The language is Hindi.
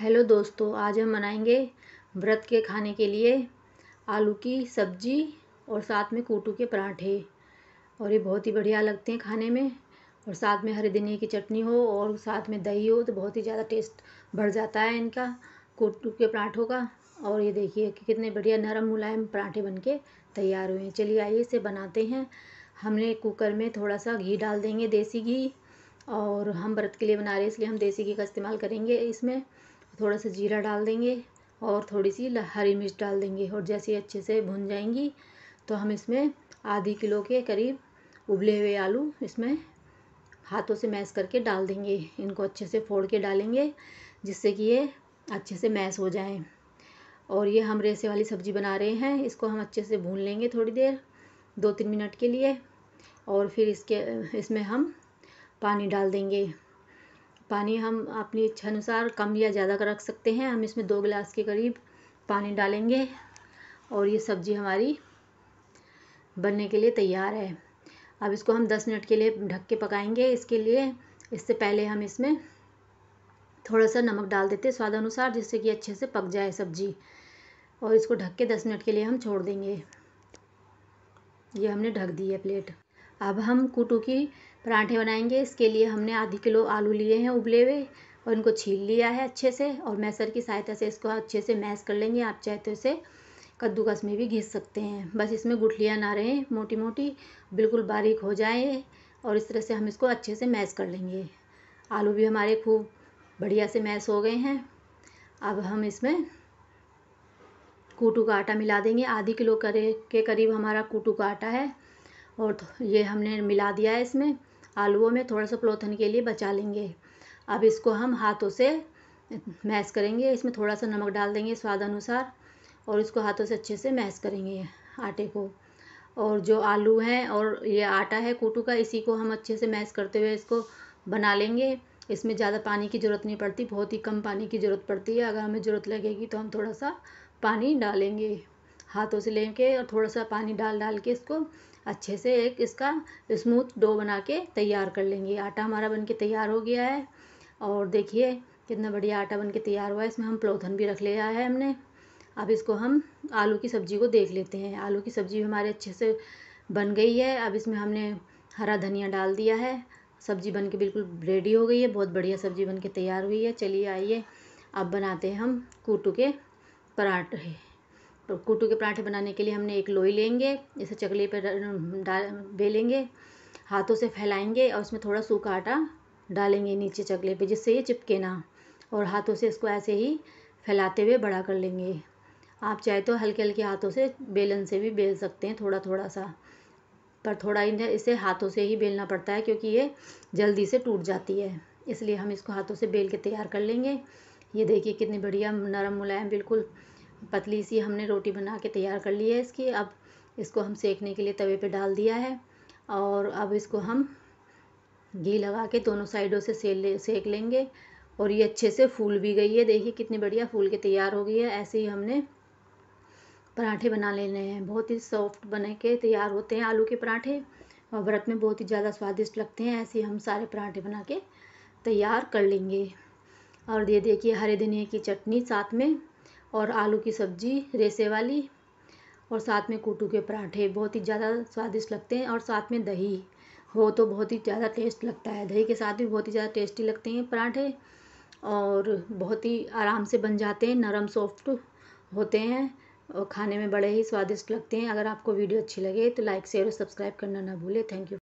हेलो दोस्तों आज हम बनाएंगे व्रत के खाने के लिए आलू की सब्जी और साथ में कूटू के पराठे और ये बहुत ही बढ़िया लगते हैं खाने में और साथ में हरे धनिया की चटनी हो और साथ में दही हो तो बहुत ही ज़्यादा टेस्ट बढ़ जाता है इनका कूटू के पराठों का और ये देखिए कि कितने बढ़िया नरम मुलायम पराठे बन के तैयार हुए हैं चलिए आइए इसे बनाते हैं हमने कुकर में थोड़ा सा घी डाल देंगे देसी घी और हम व्रत के लिए बना रहे हैं इसलिए हम देसी घी का इस्तेमाल करेंगे इसमें थोड़ा सा जीरा डाल देंगे और थोड़ी सी हरी मिर्च डाल देंगे और जैसे अच्छे से भुन जाएंगी तो हम इसमें आधी किलो के करीब उबले हुए आलू इसमें हाथों से मैश करके डाल देंगे इनको अच्छे से फोड़ के डालेंगे जिससे कि ये अच्छे से मैश हो जाए और ये हम रेसे वाली सब्ज़ी बना रहे हैं इसको हम अच्छे से भून लेंगे थोड़ी देर दो तीन मिनट के लिए और फिर इसके इसमें हम पानी डाल देंगे पानी हम अपनी इच्छा अनुसार कम या ज़्यादा रख सकते हैं हम इसमें दो गिलास के करीब पानी डालेंगे और ये सब्ज़ी हमारी बनने के लिए तैयार है अब इसको हम 10 मिनट के लिए ढक के पकाएंगे इसके लिए इससे पहले हम इसमें थोड़ा सा नमक डाल देते हैं स्वाद अनुसार जिससे कि अच्छे से पक जाए सब्ज़ी और इसको ढक के दस मिनट के लिए हम छोड़ देंगे ये हमने ढक दी है प्लेट अब हम कुटू की पराठे बनाएंगे इसके लिए हमने आधी किलो आलू लिए हैं उबले हुए और इनको छील लिया है अच्छे से और मैसर की सहायता से इसको अच्छे से मैस कर लेंगे आप चाहे तो इसे कद्दूकस में भी घिस सकते हैं बस इसमें गुठलियाँ ना रहें मोटी मोटी बिल्कुल बारीक हो जाए और इस तरह से हम इसको अच्छे से मैस कर लेंगे आलू भी हमारे खूब बढ़िया से मैस हो गए हैं अब हम इसमें कूटू का आटा मिला देंगे आधी किलो करे के करीब हमारा कूटू का आटा है और तो ये हमने मिला दिया है इसमें आलूओं में थोड़ा सा प्लोथन के लिए बचा लेंगे अब इसको हम हाथों से मैश करेंगे इसमें थोड़ा सा नमक डाल देंगे स्वाद अनुसार और इसको हाथों से अच्छे से मैश करेंगे आटे को और जो आलू हैं और ये आटा है कूटू का इसी को हम अच्छे से मैश करते हुए इसको बना लेंगे इसमें ज़्यादा पानी की ज़रूरत नहीं पड़ती बहुत ही कम पानी की ज़रूरत पड़ती है अगर हमें ज़रूरत लगेगी तो हम थोड़ा सा पानी डालेंगे हाथों से लेके और थोड़ा सा पानी डाल डाल के इसको अच्छे से एक इसका स्मूथ डो बना के तैयार कर लेंगे आटा हमारा बन के तैयार हो गया है और देखिए कितना बढ़िया आटा बन के तैयार हुआ है इसमें हम प्लोथन भी रख लिया है हमने अब इसको हम आलू की सब्ज़ी को देख लेते हैं आलू की सब्ज़ी हमारे अच्छे से बन गई है अब इसमें हमने हरा धनिया डाल दिया है सब्ज़ी बन के बिल्कुल रेडी हो गई है बहुत बढ़िया सब्ज़ी बन के तैयार हुई है चलिए आइए अब बनाते हैं हम कूटू के पराठे कुटू के पराठे बनाने के लिए हमने एक लोई लेंगे इसे चकली पर डाल बेलेंगे हाथों से फैलाएंगे और उसमें थोड़ा सूखा आटा डालेंगे नीचे चकले पे जिससे ये चिपके ना और हाथों से इसको ऐसे ही फैलाते हुए बड़ा कर लेंगे आप चाहे तो हल्के हल्के हाथों से बेलन से भी बेल सकते हैं थोड़ा थोड़ा सा पर थोड़ा इसे हाथों से ही बेलना पड़ता है क्योंकि ये जल्दी से टूट जाती है इसलिए हम इसको हाथों से बेल के तैयार कर लेंगे ये देखिए कितनी बढ़िया नरम मुलायम बिल्कुल पतली सी हमने रोटी बना के तैयार कर ली है इसकी अब इसको हम सेकने के लिए तवे पे डाल दिया है और अब इसको हम घी लगा के दोनों साइडों से सेल ले, सेक लेंगे और ये अच्छे से फूल भी गई है देखिए कितनी बढ़िया फूल के तैयार हो गई है ऐसे ही हमने पराठे बना लेने हैं बहुत ही सॉफ्ट बने के तैयार होते हैं आलू के पराठे और व्रत में बहुत ही ज़्यादा स्वादिष्ट लगते हैं ऐसे हम सारे पराठे बना के तैयार कर लेंगे और ये देखिए हरे धनिया की चटनी साथ में और आलू की सब्ज़ी रेसे वाली और साथ में कूटू के पराठे बहुत ही ज़्यादा स्वादिष्ट लगते हैं और साथ में दही हो तो बहुत ही ज़्यादा टेस्ट लगता है दही के साथ भी बहुत ही ज़्यादा टेस्टी लगते हैं पराठे और बहुत ही आराम से बन जाते हैं नरम सॉफ्ट होते हैं और खाने में बड़े ही स्वादिष्ट लगते हैं अगर आपको वीडियो अच्छी लगे तो लाइक शेयर और सब्सक्राइब करना ना भूलें थैंक यू